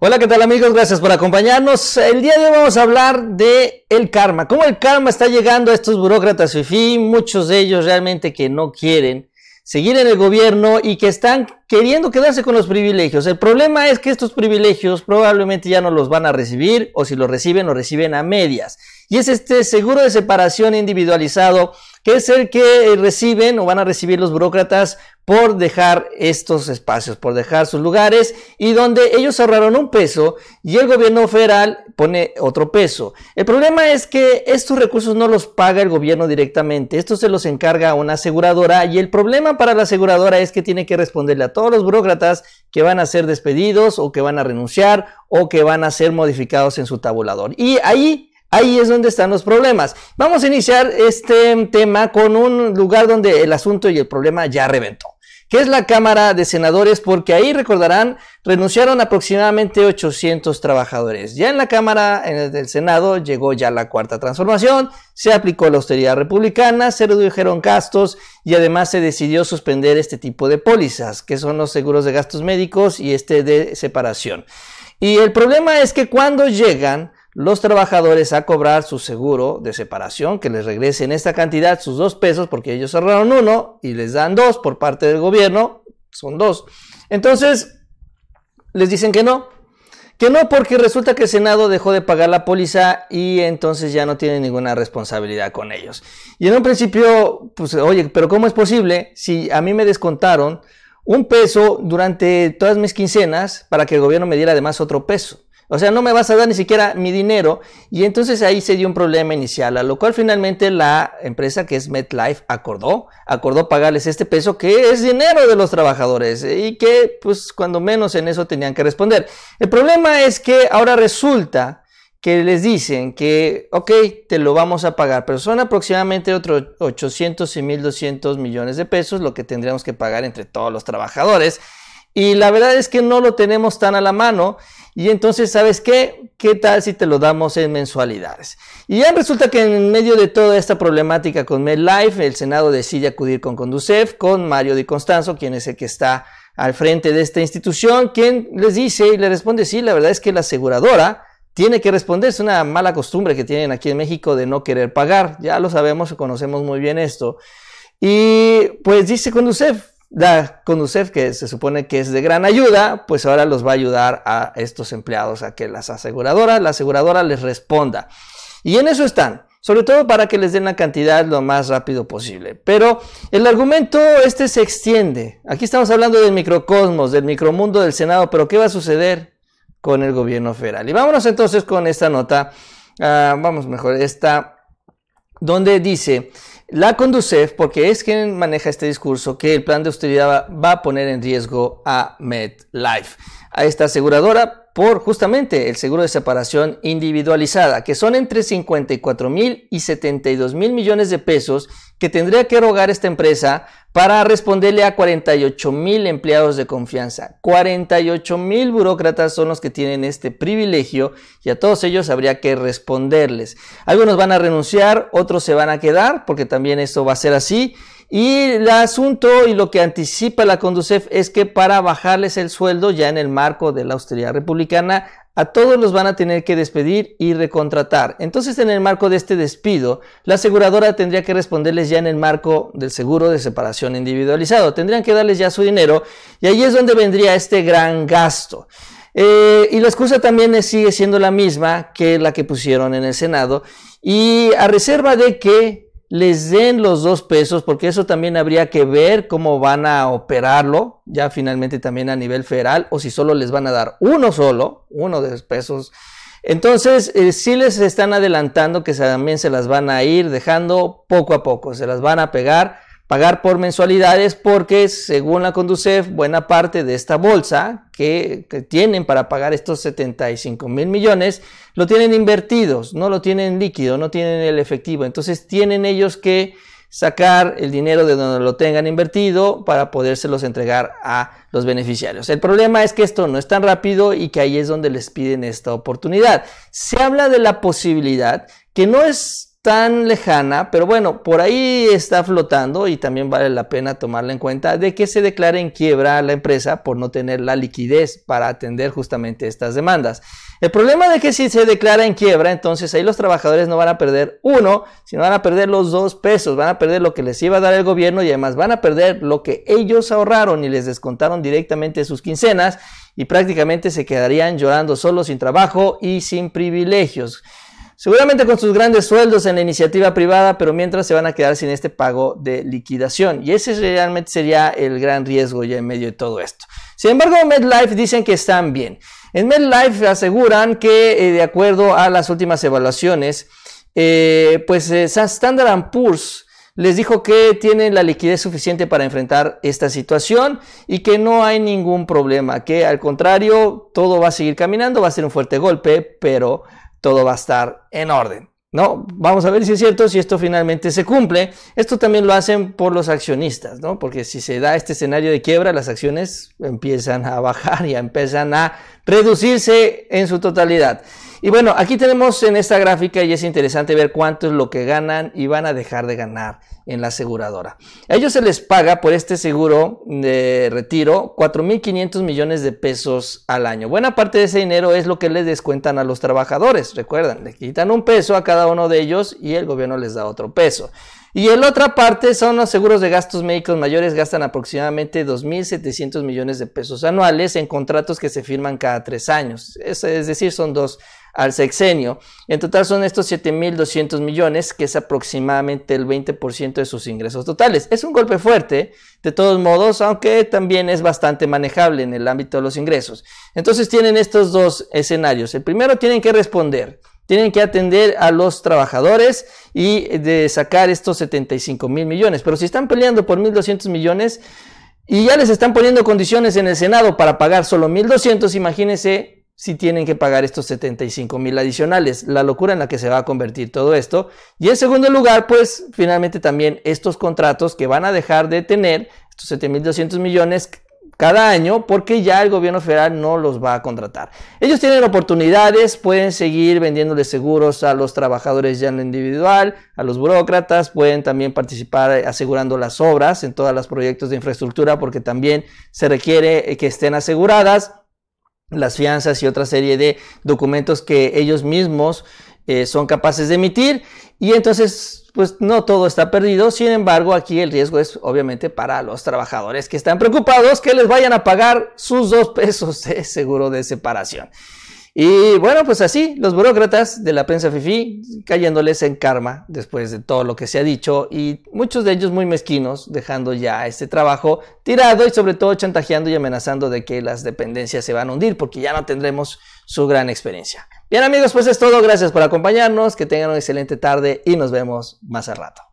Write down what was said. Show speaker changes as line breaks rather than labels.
Hola, ¿qué tal amigos? Gracias por acompañarnos. El día de hoy vamos a hablar de el karma. Cómo el karma está llegando a estos burócratas Fifi? muchos de ellos realmente que no quieren seguir en el gobierno y que están queriendo quedarse con los privilegios. El problema es que estos privilegios probablemente ya no los van a recibir o si los reciben, los reciben a medias. Y es este seguro de separación individualizado que es el que eh, reciben o van a recibir los burócratas por dejar estos espacios, por dejar sus lugares y donde ellos ahorraron un peso y el gobierno federal pone otro peso. El problema es que estos recursos no los paga el gobierno directamente, esto se los encarga a una aseguradora y el problema para la aseguradora es que tiene que responderle a todos los burócratas que van a ser despedidos o que van a renunciar o que van a ser modificados en su tabulador. Y ahí Ahí es donde están los problemas. Vamos a iniciar este tema con un lugar donde el asunto y el problema ya reventó, que es la Cámara de Senadores, porque ahí recordarán, renunciaron aproximadamente 800 trabajadores. Ya en la Cámara del Senado llegó ya la cuarta transformación, se aplicó la austeridad republicana, se redujeron gastos y además se decidió suspender este tipo de pólizas, que son los seguros de gastos médicos y este de separación. Y el problema es que cuando llegan, los trabajadores a cobrar su seguro de separación, que les regresen esta cantidad, sus dos pesos, porque ellos cerraron uno y les dan dos por parte del gobierno, son dos. Entonces, les dicen que no, que no porque resulta que el Senado dejó de pagar la póliza y entonces ya no tiene ninguna responsabilidad con ellos. Y en un principio, pues, oye, pero ¿cómo es posible si a mí me descontaron un peso durante todas mis quincenas para que el gobierno me diera además otro peso? O sea, no me vas a dar ni siquiera mi dinero. Y entonces ahí se dio un problema inicial, a lo cual finalmente la empresa que es MetLife acordó, acordó pagarles este peso que es dinero de los trabajadores y que pues cuando menos en eso tenían que responder. El problema es que ahora resulta que les dicen que, ok, te lo vamos a pagar, pero son aproximadamente otros 800 y 1200 millones de pesos lo que tendríamos que pagar entre todos los trabajadores. Y la verdad es que no lo tenemos tan a la mano y entonces, ¿sabes qué? ¿Qué tal si te lo damos en mensualidades? Y ya resulta que en medio de toda esta problemática con MedLife, el Senado decide acudir con Conducef, con Mario Di Constanzo, quien es el que está al frente de esta institución, quien les dice y le responde, sí, la verdad es que la aseguradora tiene que responder, es una mala costumbre que tienen aquí en México de no querer pagar, ya lo sabemos, conocemos muy bien esto. Y pues dice Conducef, la Conducef, que se supone que es de gran ayuda, pues ahora los va a ayudar a estos empleados a que las aseguradoras, la aseguradora les responda. Y en eso están, sobre todo para que les den la cantidad lo más rápido posible. Pero el argumento este se extiende. Aquí estamos hablando del microcosmos, del micromundo del Senado, pero ¿qué va a suceder con el gobierno federal? Y vámonos entonces con esta nota, ah, vamos mejor, esta donde dice, la Conducef, porque es quien maneja este discurso, que el plan de austeridad va a poner en riesgo a MedLife, a esta aseguradora por justamente el seguro de separación individualizada, que son entre 54 mil y 72 mil millones de pesos que tendría que rogar esta empresa para responderle a 48 mil empleados de confianza. 48 mil burócratas son los que tienen este privilegio y a todos ellos habría que responderles. Algunos van a renunciar, otros se van a quedar, porque también esto va a ser así. Y el asunto y lo que anticipa la Conducef es que para bajarles el sueldo ya en el marco de la austeridad republicana, a todos los van a tener que despedir y recontratar. Entonces, en el marco de este despido, la aseguradora tendría que responderles ya en el marco del seguro de separación individualizado. Tendrían que darles ya su dinero y ahí es donde vendría este gran gasto. Eh, y la excusa también sigue siendo la misma que la que pusieron en el Senado y a reserva de que les den los dos pesos, porque eso también habría que ver cómo van a operarlo, ya finalmente también a nivel federal, o si solo les van a dar uno solo, uno de los pesos. Entonces, eh, si les están adelantando que también se las van a ir dejando poco a poco, se las van a pegar pagar por mensualidades porque según la Conducef, buena parte de esta bolsa que, tienen para pagar estos 75 mil millones, lo tienen invertidos, no lo tienen líquido, no tienen el efectivo. Entonces tienen ellos que sacar el dinero de donde lo tengan invertido para podérselos entregar a los beneficiarios. El problema es que esto no es tan rápido y que ahí es donde les piden esta oportunidad. Se habla de la posibilidad que no es tan lejana, pero bueno, por ahí está flotando y también vale la pena tomarla en cuenta de que se declare en quiebra la empresa por no tener la liquidez para atender justamente estas demandas. El problema de que si se declara en quiebra, entonces ahí los trabajadores no van a perder uno, sino van a perder los dos pesos, van a perder lo que les iba a dar el gobierno y además van a perder lo que ellos ahorraron y les descontaron directamente sus quincenas y prácticamente se quedarían llorando solos sin trabajo y sin privilegios seguramente con sus grandes sueldos en la iniciativa privada, pero mientras se van a quedar sin este pago de liquidación. Y ese realmente sería el gran riesgo ya en medio de todo esto. Sin embargo, MedLife dicen que están bien. En MedLife aseguran que, eh, de acuerdo a las últimas evaluaciones, eh, pues eh, Standard Poor's les dijo que tienen la liquidez suficiente para enfrentar esta situación y que no hay ningún problema, que al contrario, todo va a seguir caminando, va a ser un fuerte golpe, pero todo va a estar en orden. ¿no? Vamos a ver si es cierto, si esto finalmente se cumple. Esto también lo hacen por los accionistas, ¿no? Porque si se da este escenario de quiebra, las acciones empiezan a bajar y empiezan a reducirse en su totalidad. Y bueno, aquí tenemos en esta gráfica y es interesante ver cuánto es lo que ganan y van a dejar de ganar en la aseguradora. A ellos se les paga por este seguro de retiro 4.500 millones de pesos al año. Buena parte de ese dinero es lo que les descuentan a los trabajadores. Recuerdan, le quitan un peso a cada uno de ellos y el gobierno les da otro peso. Y en la otra parte son los seguros de gastos médicos mayores, gastan aproximadamente 2.700 millones de pesos anuales en contratos que se firman cada tres años. Es, es decir, son dos al sexenio. En total son estos 7.200 millones, que es aproximadamente el 20% de sus ingresos totales. Es un golpe fuerte, de todos modos, aunque también es bastante manejable en el ámbito de los ingresos. Entonces tienen estos dos escenarios. El primero tienen que responder tienen que atender a los trabajadores y eh, de sacar estos 75 mil millones. Pero si están peleando por 1.200 millones y ya les están poniendo condiciones en el Senado para pagar solo 1.200, imagínense si tienen que pagar estos 75 mil adicionales, la locura en la que se va a convertir todo esto. Y en segundo lugar, pues finalmente también estos contratos que van a dejar de tener, estos 7.200 millones cada año porque ya el gobierno federal no los va a contratar. Ellos tienen oportunidades, pueden seguir vendiéndole seguros a los trabajadores ya en lo individual, a los burócratas, pueden también participar asegurando las obras en todos los proyectos de infraestructura porque también se requiere eh, que estén aseguradas las fianzas y otra serie de documentos que ellos mismos eh, son capaces de emitir y entonces pues no todo está perdido. Sin embargo, aquí el riesgo es obviamente para los trabajadores que están preocupados que les vayan a pagar sus dos pesos de seguro de separación. Y bueno, pues así, los burócratas de la prensa FIFI cayéndoles en karma después de todo lo que se ha dicho y muchos de ellos muy mezquinos, dejando ya este trabajo tirado y sobre todo chantajeando y amenazando de que las dependencias se van a hundir porque ya no tendremos su gran experiencia. Bien amigos, pues es todo, gracias por acompañarnos, que tengan una excelente tarde y nos vemos más al rato.